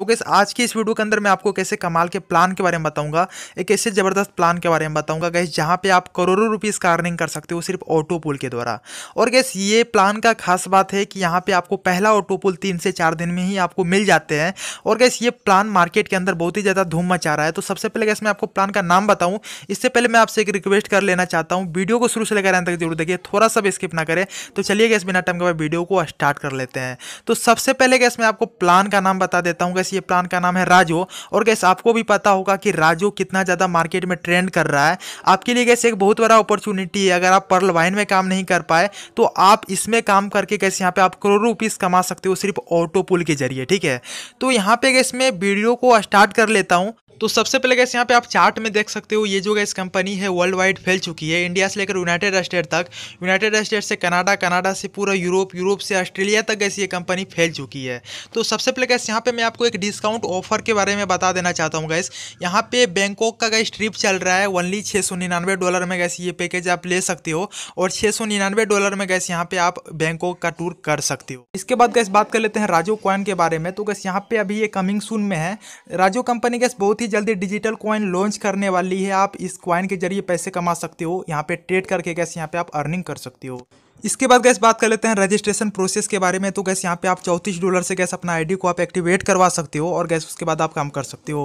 तो गैस आज के इस वीडियो के अंदर मैं आपको कैसे कमाल के प्लान के बारे में बताऊंगा एक ऐसे ज़बरदस्त प्लान के बारे में बताऊंगा गैस जहां पे आप करोड़ों रुपीस का अर्निंग कर सकते हो सिर्फ ऑटो पुल के द्वारा और गैस ये प्लान का खास बात है कि यहां पे आपको पहला ऑटो पुल तीन से चार दिन में ही आपको मिल जाते हैं और गैस ये प्लान मार्केट के अंदर बहुत ही ज़्यादा धूम मचा रहा है तो सबसे पहले गैस मैं आपको प्लान का नाम बताऊँ इससे पहले मैं आपसे एक रिक्वेस्ट कर लेना चाहता हूँ वीडियो को शुरू से लेकर अंत तक जरूर देखिए थोड़ा सा भी स्किप ना करें तो चलिए गैस बिना टाइम के बाद वीडियो को स्टार्ट कर लेते हैं तो सबसे पहले गैस मैं आपको प्लान का नाम बता देता हूँ गैस ये प्लान का नाम है राजो और गैस आपको भी पता होगा कि राजो कितना ज़्यादा मार्केट में ट्रेंड कर रहा है आपके लिए गैस एक बहुत बड़ा अपॉर्चुनिटी है अगर आप पर्ल वाइन में काम नहीं कर पाए तो आप इसमें काम करके गैस यहाँ पर आप करोड़ों रुपीज़ कमा सकते हो सिर्फ ऑटो पुल के जरिए ठीक है तो यहाँ पर गैस मैं वीडियो को स्टार्ट कर लेता हूँ तो सबसे पहले गैस यहाँ पे आप चार्ट में देख सकते हो ये जो गैस कंपनी है वर्ल्ड वाइड फैल चुकी है इंडिया से लेकर यूनाइटेड स्टेट तक यूनाइटेड स्टेट से कनाडा कनाडा से पूरा यूरोप यूरोप से ऑस्ट्रेलिया तक गैस ये कंपनी फैल चुकी है तो सबसे पहले गैस यहाँ पे मैं आपको एक डिस्काउंट ऑफर के बारे में बता देना चाहता हूँ गैस यहाँ पे बैंकॉक का गैस ट्रिप चल रहा है ओनली छः सौ निन्यानवे डॉलर में गैस ये पैकेज आप ले सकते हो और छः सौ निन्यानवे डॉलर में गैस यहाँ पे आप बैंकॉक का टूर कर सकते हो इसके बाद गैस बात कर लेते हैं राजो कॉइन के बारे में तो गैस यहाँ पे अभी ये कमिंग सून में है राजो कंपनी गैस बहुत ही जल्दी डिजिटल कॉइन लॉन्च करने वाली है आप इस कॉइन के जरिए पैसे कमा सकते हो यहाँ पे ट्रेड करके कैसे यहाँ पे आप अर्निंग कर सकते हो इसके बाद गैस बात कर लेते हैं रजिस्ट्रेशन प्रोसेस के बारे में तो गैस यहाँ पे आप चौंतीस डॉलर से गैस अपना आईडी को आप एक्टिवेट करवा सकते हो और गैस उसके बाद आप काम कर सकते हो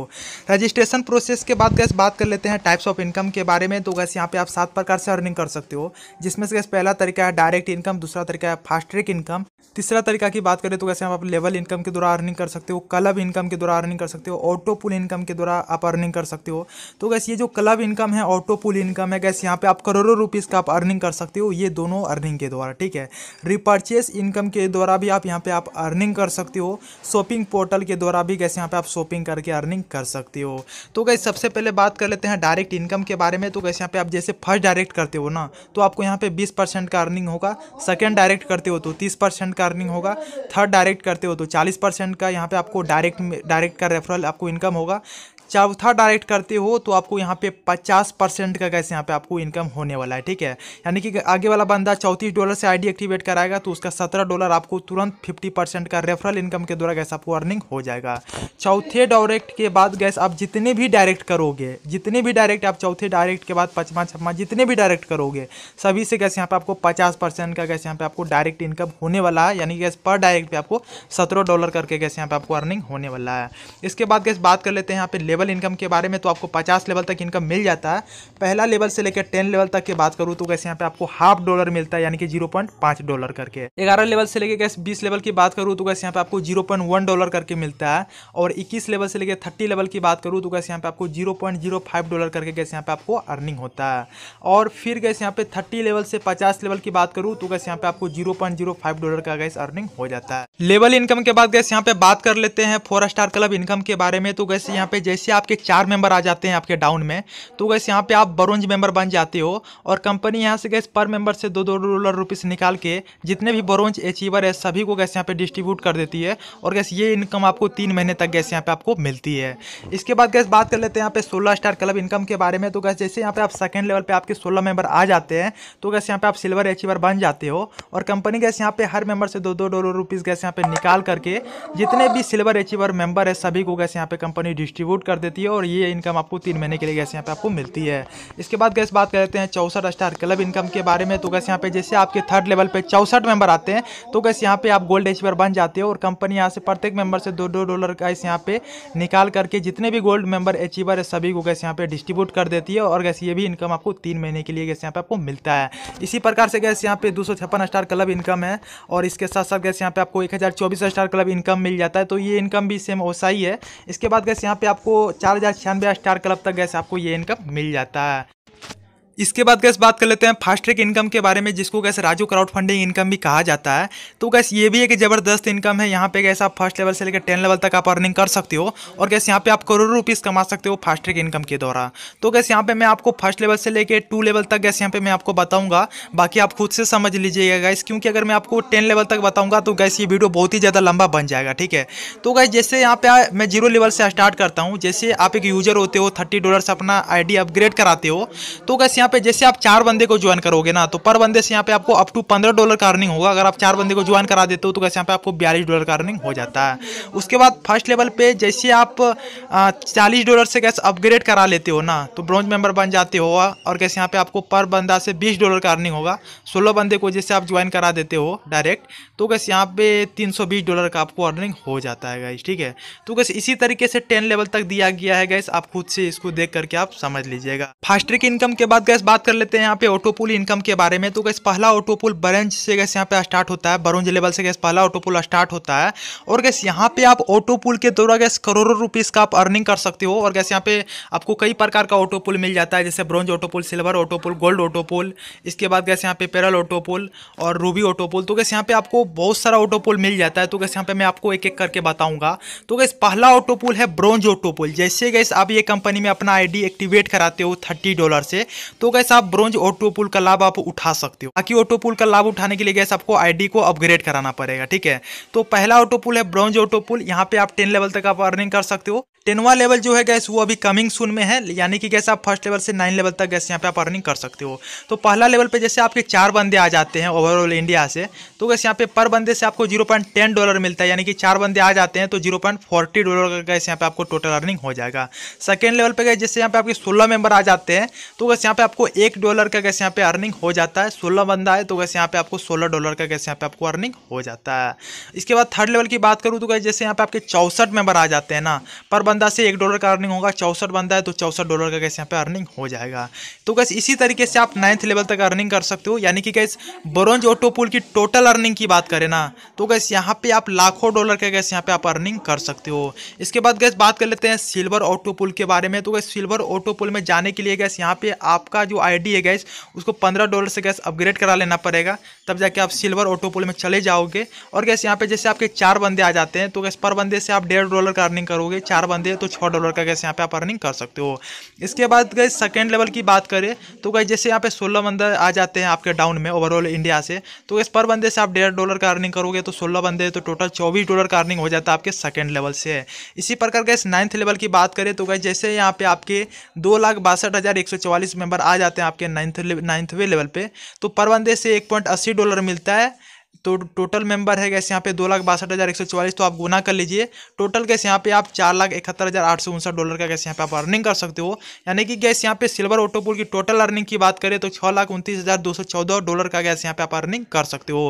रजिस्ट्रेशन प्रोसेस के बाद गैस बात कर लेते हैं टाइप्स ऑफ इनकम के बारे में तो गैस यहाँ पे आप सात प्रकार से अर्निंग कर सकते हो जिसमें से गैस पहला तरीका है डायरेक्ट इनकम दूसरा तरीका है फास्ट ट्रैक इनकम तीसरा तरीका की बात करें तो गैस आप लेवल इनकम के द्वारा अर्निंग कर सकते हो क्लब इनकम के द्वारा अर्निंग कर सकते हो ऑटो पुल इनकम के द्वारा आप अर्निंग कर सकते हो तो गैस ये जो क्लब इनकम है ऑटो पुल इनकम है गैस यहाँ पे आप करोड़ों रुपीज़ का आप अर्निंग कर सकते हो ये दोनों अर्निंग के द्वारा ठीक है रिपर्चेस इनकम के द्वारा भी आप यहाँ पे आप अर्निंग कर सकते हो शॉपिंग पोर्टल के द्वारा भी कैसे यहाँ पे आप शॉपिंग करके अर्निंग कर सकते हो तो कैसे सबसे पहले बात कर लेते हैं डायरेक्ट इनकम के बारे में तो कैसे यहाँ पे आप जैसे फर्स्ट डायरेक्ट करते हो ना तो आपको यहाँ पे बीस का अर्निंग होगा सेकेंड डायरेक्ट करते हो तो तीस का अर्निंग होगा थर्ड डायरेक्ट करते हो तो चालीस का यहाँ पे आपको डायरेक्ट डायरेक्ट का रेफरल आपको इनकम होगा चौथा डायरेक्ट करते हो तो आपको यहाँ पे 50 परसेंट का कैसे यहाँ पे आपको इनकम होने वाला है ठीक है यानी कि आगे वाला बंदा चौंतीस डॉलर से आईडी एक्टिवेट कराएगा तो उसका 17 डॉलर आपको तुरंत 50 परसेंट का रेफरल इनकम के द्वारा गैस आपको अर्निंग हो जाएगा चौथे डायरेक्ट के बाद गैस आप जितने भी डायरेक्ट करोगे जितने भी डायरेक्ट आप चौथे डायरेक्ट के बाद पचमा छपमा जितने भी डायरेक्ट करोगे सभी से गैस यहाँ पे आपको पचास का गैस यहाँ पर आपको डायरेक्ट इनकम होने वाला है यानी गैस पर डायरेक्ट पर आपको सत्रह डॉलर करके गैस यहाँ पे आपको अर्निंग होने वाला है इसके बाद गैस बात कर लेते हैं यहाँ पे लेवल इनकम के बारे में तो आपको 50 लेवल तक इनकम मिल जाता है पहला लेवल से लेकर 10 लेवल तक की बात करूँ तो कैसे यहाँ पे आपको हाफ डॉलर मिलता है यानी कि जीरो डॉलर करके ग्यारह लेवल से लेकर कैसे बीस लेवल की बात करूँ तो कैसे यहाँ पे आपको जीरो डॉलर करके मिलता है और इक्कीस लेवल से लेकर थर्टी लेवल की बात करूँ तो कैसे यहाँ पे आपको जीरो डॉलर करके कैसे यहाँ पे आपको अर्निंग होता है और फिर कैसे यहाँ पे थर्टी लेवल से पचास लेवल की बात करूँ तो कैसे यहाँ पे आपको जीरो डॉलर का गैस अर्निंग हो जाता है लेवल इनकम के बाद गैस यहाँ पे बात कर लेते हैं फोर स्टार क्लब इनकम के बारे में तो गैस यहाँ पे जैसे जैसे आपके चार मेंबर आ जाते हैं आपके डाउन में तो गैस यहाँ पे आप ब्रोंज मेंबर बन जाते हो और कंपनी यहाँ से गैस पर मेंबर से दो दो डॉलर रुपीस निकाल के जितने भी ब्रोंज अचीवर है सभी को गैस यहाँ पे डिस्ट्रीब्यूट कर देती है और गैस ये इनकम आपको तीन महीने तक गैस यहाँ पे आपको मिलती है इसके बाद गैस बात कर लेते हैं यहाँ पे सोलह स्टार क्लब इनकम के बारे में तो गैस जैसे यहाँ पे आप सेकेंड लेवल पर आपके सोलह मेंबर आ जाते हैं तो गैस यहाँ पे आप सिल्वर अचीवर बन जाते हो और कंपनी गैस यहाँ पे हर मेंबर से दो दो डॉलर रुपीज़ गैस यहाँ पे निकाल करके जितने भी सिल्वर अचीवर मेंबर है सभी को गैस यहाँ पे कंपनी डिस्ट्रीब्यूट कर कर देती है और ये इनकम आपको तीन महीने के लिए गैस यहाँ पे आपको मिलती है इसके बाद गैस बात कर लेते हैं चौसठ स्टार क्लब इनकम के बारे में तो गैस यहाँ पे जैसे आपके थर्ड लेवल पे चौसठ मेंबर आते हैं तो गैस यहाँ पे आप गोल्ड एचवर बन जाते हो और कंपनी यहाँ से प्रत्येक मेंबर से दो दो डॉलर गैस यहाँ पे निकाल करके जितने भी गोल्ड मेंबर अचीवर है सभी को गैस यहाँ पे डिस्ट्रीब्यूट कर देती है और गैस ये भी इनकम आपको तीन महीने के लिए गैस यहाँ पे आपको मिलता है इसी प्रकार से गैस यहाँ पे दो स्टार क्लब इनकम है और इसके साथ साथ गैस यहाँ पे आपको एक स्टार क्लब इनकम मिल जाता है तो ये इनकम भी सेम वैसा ही है इसके बाद गैस यहाँ पे आपको चार हज़ार छियानवे स्टार क्लब तक गैस आपको ये इनकम मिल जाता है इसके बाद गैस बात कर लेते हैं फास्ट ट्रैक इनकम के बारे में जिसको कैसे राजू क्राउड फंडिंग इनकम भी कहा जाता है तो गैस ये भी एक ज़बरदस्त इनकम है यहाँ पे कैसे आप फर्स्ट लेवल से लेकर टेन लेवल तक आप अर्निंग कर सकते हो और कैसे यहाँ पे आप करोड़ों रुपीज़ कमा सकते हो फास्ट ट्रैक इनकम के द्वारा तो गैस यहाँ पे मैं आपको फर्स्ट लेवल से लेकर टू लेवल तक कैसे यहाँ पे मैं आपको बताऊंगा बाकी आप खुद से समझ लीजिएगा गैस क्योंकि अगर मैं आपको टेन लेवल तक बताऊँगा तो गैस ये वीडियो बहुत ही ज़्यादा लंबा बन जाएगा ठीक है तो गैस जैसे यहाँ पे मैं जीरो लेवल से स्टार्ट करता हूँ जैसे आप एक यूजर होते हो थर्टी डॉलर अपना आई अपग्रेड कराते हो तो गैस यहाँ पे जैसे आप चार बंदे को ज्वाइन करोगे ना तो पर बंदे से यहाँ पे आपको अप टू पंद्रह डॉलर का अर्निंग होगा अगर आप चार बंदे को ज्वाइन करा देते हो तो कैसे यहाँ पे आपको बयालीस डॉलर का अर्निंग हो जाता है उसके बाद फर्स्ट लेवल पे जैसे आप चालीस डॉलर से कैसे अपग्रेड करा लेते हो ना तो ब्रॉन्ज मेंबर बन जाते हो और कैसे यहाँ पे आपको पर बंदा से बीस डॉलर का अर्निंग होगा सोलह बंदे को जैसे आप ज्वाइन करा देते हो डायरेक्ट तो कैसे यहाँ पे तीन डॉलर का आपको अर्निंग हो जाता है गाइस ठीक है तो कैसे इसी तरीके से टेन लेवल तक दिया गया है गैस आप खुद से इसको देख करके आप समझ लीजिएगा फास्ट ट्रिक इनकम के बाद गैस बात कर लेते हैं यहाँ पे ऑटो पुल इनकम के बारे में तो गैस पहला ऑटो पुल बरेंज से गैस यहाँ पे स्टार्ट होता है बरोंज लेवल से गैस पहला ऑटो पुल स्टार्ट होता है और गैस यहाँ पे आप ऑटो पुल के द्वारा गैस करोड़ों रुपीज़ का आप अर्निंग कर सकते हो और गैस यहाँ पे आपको कई प्रकार का ऑटो पुल मिल जाता है जैसे bronze auto pool silver auto pool gold auto pool इसके बाद गैस यहाँ पे पेरल ऑटो पुल और रूबी ऑटो पुल तो गैस यहाँ पे आपको बहुत सारा ऑटो पुल मिल जाता है तो गैस यहाँ पे मैं आपको एक एक करके बताऊँगा तो गैस पहला ऑटो पुल है ब्रॉन्ज ऑटो पुल जैसे गैस आप ये कंपनी में अपना आई एक्टिवेट कराते हो थर्टी डॉलर से तो तो गैस आप ब्रॉन्ज ऑटो पुल का लाभ आप उठा सकते हो बाकी ऑटो पुल का लाभ उठाने के लिए गैस आपको आईडी को अपग्रेड कराना पड़ेगा ठीक है तो पहला ऑटो पुल है ब्रॉन्ज ऑटो पुल यहाँ पे आप टेन लेवल तक आप अर्निंग कर सकते हो टेनवा लेवल जो है गैस वो अभी कमिंग सुन में है यानी कि गैस आप फर्स्ट लेवल से नाइन लेवल तक गैस यहाँ पे आप अर्निंग कर सकते हो तो पहला लेवल पे जैसे आपके चार बंदे आ जाते हैं ओवरऑल इंडिया से तो गैस यहाँ पे पर बंदे से आपको जीरो पॉइंट टेन डॉलर मिलता है यानी कि चार बंदे आ जाते हैं तो जीरो पॉइंट फोर्टी डॉलर का गैस यहाँ पे आपको टोटल अर्निंग हो जाएगा सेकेंड लेवल पर गए जैसे यहाँ पे आपके सोलह मेंबर आ जाते हैं तो गैस यहाँ पे आपको एक डॉलर का गैस यहाँ पे अर्निंग हो जाता है सोलह बंदा है तो गैस यहाँ पे आपको सोलह डॉलर का गैस यहाँ पे आपको अर्निंग हो जाता है इसके बाद थर्ड लेवल की बात करूँ तो गैस जैसे यहाँ पे आपके चौसठ मेंबर आ जाते हैं ना पर बंदा से एक डॉलर का अर्निंग होगा चौसठ बंदा है तो चौसठ डॉलर का कैसे यहाँ पे अर्निंग हो जाएगा तो कैसे इसी तरीके से आप नाइन्थ लेवल तक अर्निंग कर सकते हो यानी कि गैस ब्रॉन्ज ऑटो पुल की टोटल अर्निंग की बात करें ना तो कैसे यहाँ पे आप लाखों डॉलर का कैसे यहाँ पे आप अर्निंग कर सकते हो इसके बाद कैसे बात कर लेते हैं सिल्वर ऑटो पुल के बारे में तो कैसे सिल्वर ऑटो पुल में जाने के लिए कैसे यहाँ पे आपका जो आईडी है गैस उसको पंद्रह डॉलर से गैस अपग्रेड करा लेना पड़ेगा तब जाके आप सिल्वर ऑटो पुल में चले जाओगे और गैस यहाँ पे जैसे आपके चार बंदे आ जाते हैं तो गैस पर बंदे से आप डेढ़ डॉलर का अर्निंग करोगे चार बंदे दे तो छः डॉलर का गैस यहाँ पे आप अर्निंग कर सकते हो इसके बाद गए सेकेंड लेवल की बात करें तो गई जैसे यहाँ पे सोलह बंदे आ जाते हैं आपके डाउन में ओवरऑल इंडिया से तो इस पर बंदे से आप डेढ़ डॉलर का अर्निंग करोगे तो सोलह बंदे तो टोटल चौबीस डॉलर का अर्निंग हो जाता है आपके सेकेंड लेवल से इसी प्रकार गए नाइन्थ लेवल की बात करें तो गए जैसे यहाँ पे आपके दो लाख बासठ हज़ार एक सौ चौवालीस मेंबर आ जाते हैं आपके नाइन्थ नाइन्थवें लेवल पर तो पर बंदे से एक पॉइंट अस्सी डॉलर मिलता है तो टोटल मेंबर है गैस यहाँ पे दो लाख बासठ हज़ार एक सौ चौवालीस तो आप गुना कर लीजिए टोटल गैस यहाँ पे आप चार लाख इकहत्तर हज़ार आठ सौ उनसठ डॉलर का गैस यहाँ पे आप अर्निंग कर सकते हो यानी कि गैस यहाँ पे सिल्वर ऑटोपुल की टोटल अर्निंग की बात करें तो छः लाख उनतीस हज़ार दो सौ चौदह डॉलर का गैस यहाँ पे आप अर्निंग कर सकते हो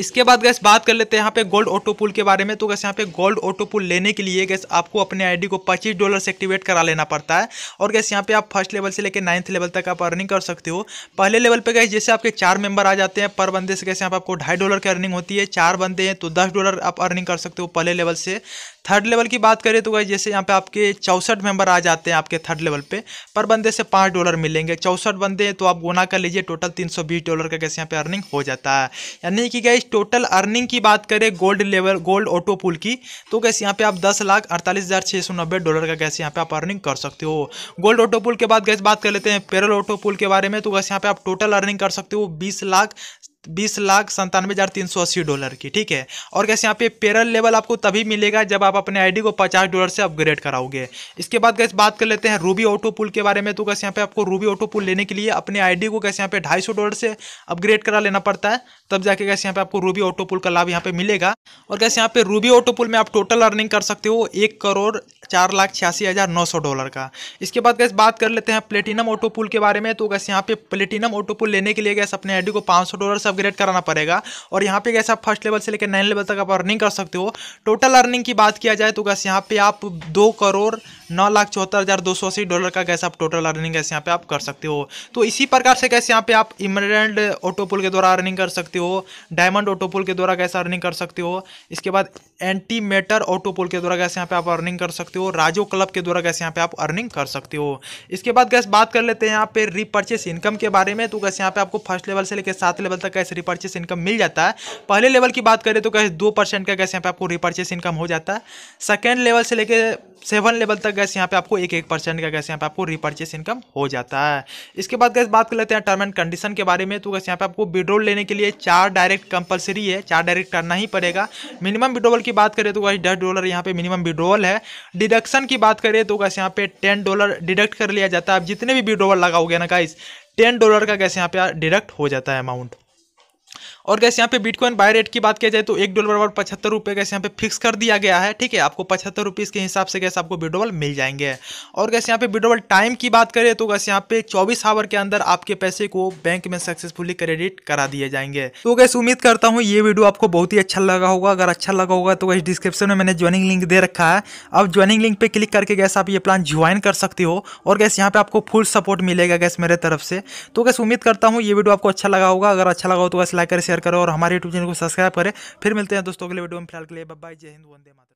इसके बाद गैस बात कर लेते हैं यहाँ पे गोल्ड ऑटो पुल के बारे में तो गैस यहाँ पे गोल्ड ऑटो पुल लेने के लिए गैस आपको अपने आईडी को 25 डॉलर से एक्टिवेट करा लेना पड़ता है और गैस यहाँ पे आप फर्स्ट लेवल से लेकर नाइन्थ लेवल तक आप अर्निंग कर सकते हो पहले लेवल पर गैस जैसे आपके चार मेंबर आ जाते हैं पर बंदे से गैस यहाँ पर आपको ढाई डॉलर की अर्निंग होती है चार बंदे हैं तो दस डॉलर आप अर्निंग कर सकते हो पहले लेवल से थर्ड लेवल की बात करें तो गाइज जैसे यहाँ पे आपके चौंसठ मेंबर आ जाते हैं आपके थर्ड लेवल पे पर बंदे से पाँच डॉलर मिलेंगे चौंसठ बंदे हैं तो आप गुना कर लीजिए टोटल तीन सौ बीस डॉलर का कैसे यहाँ पे अर्निंग हो जाता है यानी कि गाइज टोटल अर्निंग की बात करें gold level gold auto pool की तो कैसे यहाँ पे आप दस लाख अड़तालीस हज़ार छः सौ नब्बे डॉलर का कैसे यहाँ पे आप अर्निंग कर सकते हो गोल्ड ऑटो पुल के बाद गैस बात कर लेते हैं पेरल ऑटो पुल के बारे में तो कैसे यहाँ पे आप टोटल अर्निंग कर सकते हो बीस लाख बीस लाख संतानवे हज़ार तीन सौ अस्सी डॉलर की ठीक है और कैसे यहाँ पे पेरल लेवल आपको तभी मिलेगा जब आप अपने आईडी को पचास डॉलर से अपग्रेड कराओगे इसके बाद कैसे बात कर लेते हैं रूबी ऑटो पुल के बारे में तो कैसे यहाँ पे आपको रूबी ऑटो पुल लेने के लिए अपने आईडी को कैसे यहाँ पे ढाई डॉलर से अपग्रेड करा लेना पड़ता है तब जाके कैसे यहाँ पे आपको रूबी ऑटो पुल का लाभ यहाँ पे मिलेगा और कैसे यहाँ पे रूबी ऑटो पुल में आप टोटल अर्निंग कर सकते हो एक करोड़ चार लाख छियासी हज़ार नौ सौ डॉलर का इसके बाद गैस बात कर लेते हैं प्लेटिनम ऑटो पुल के बारे में तो गैस यहाँ पे प्लेटिनम ऑटो पुल लेने के लिए गैस अपने आईडी को पाँच सौ डॉलर से अपग्रेड कराना पड़ेगा और यहाँ पे गैस आप फर्स्ट लेवल से लेकर नाइन लेवल तक आप अर्निंग कर सकते हो टोटल अर्निंग की बात किया जाए तो गैस यहाँ पे आप दो करोड़ नौ लाख चौहत्तर हज़ार दो सौ अस्सी डॉलर का गैस आप टोटल अर्निंग ऐसे यहाँ पे आप कर सकते हो तो इसी प्रकार से गैस यहाँ पे आप ऑटो ऑटोपुल के द्वारा अर्निंग कर सकते हो डायमंड ऑटोपुल के द्वारा गैस अर्निंग कर सकते हो इसके बाद एंटी मेटर ऑटोपुल के द्वारा गैस यहाँ पे आप अर्निंग कर सकते हो राजो क्लब के द्वारा गैस यहाँ पे आप अर्निंग कर सकते हो इसके बाद गैस बात कर लेते हैं यहाँ पे रिपर्चेस इनकम के बारे में तो गैस यहाँ पे आपको फर्स्ट लेवल से लेकर सात लेवल तक गैस रिपर्चेस इनकम मिल जाता है पहले लेवल की बात करें तो गैस दो परसेंट का गैस यहाँ पे आपको रिपर्चेस इनकम हो जाता है सेकेंड लेवल से लेकर सेवन लेवल तक गैस यहाँ पे आपको एक एक परसेंट का गैस यहाँ पे आपको रिपर्चेस इनकम हो जाता है इसके बाद गैस बात कर लेते हैं टर्म एंड कंडीशन के बारे में तो गैस यहाँ पे आपको विड्रोल लेने के लिए चार डायरेक्ट कंपलसरी है चार डायरेक्ट करना ही पड़ेगा मिनिमम विड्रोवल की बात करें तो गैस दस डॉलर यहाँ पे मिनिमम विड्रोवल है डिडक्शन की बात करें तो गैस यहाँ पे टेन डॉलर डिडक्ट कर लिया जाता है आप जितने भी विड्रोवल लगाओगे ना गाइस टेन डॉलर का गैस यहाँ पे डिडक्ट हो जाता है अमाउंट और गैस यहाँ पे बिटकॉइन बाय रेट की बात किया जाए तो एक डॉलर बराबर पचहत्तर रुपये गैस यहाँ पे फिक्स कर दिया गया है ठीक है आपको पचहत्तर रुपीज़ के हिसाब से गैस आपको विड्रोवल मिल जाएंगे और गैस यहाँ पे विड्रोवल टाइम की बात करें तो गैस यहाँ पे चौबीस आवर के अंदर आपके पैसे को बैंक में सक्सेसफुली क्रेडिट करा दिए जाएंगे तो गैस उम्मीद करता हूँ ये वीडियो आपको बहुत ही अच्छा लगा होगा अगर अच्छा लगा होगा तो गैस डिस्क्रिप्शन में मैंने ज्वाइनिंग लिंक दे रखा है अब ज्वाइनिंग लिंक पर क्लिक करके गैस आप ये प्लान ज्वाइन कर सकते हो और गैस यहाँ पे आपको फुल सपोर्ट मिलेगा गैस मेरे तरफ से तो गैस उम्मीद करता हूँ ये वीडियो आपको अच्छा लगा होगा अगर अच्छा लगा हो तो गैस लाइक कर शेयर करो और हमारे यूट्यूब चैनल को सब्सक्राइब करें फिर मिलते हैं दोस्तों अगले वीडियो में फिलहाल के लिए बब्बाई जय हिंद वंदे माता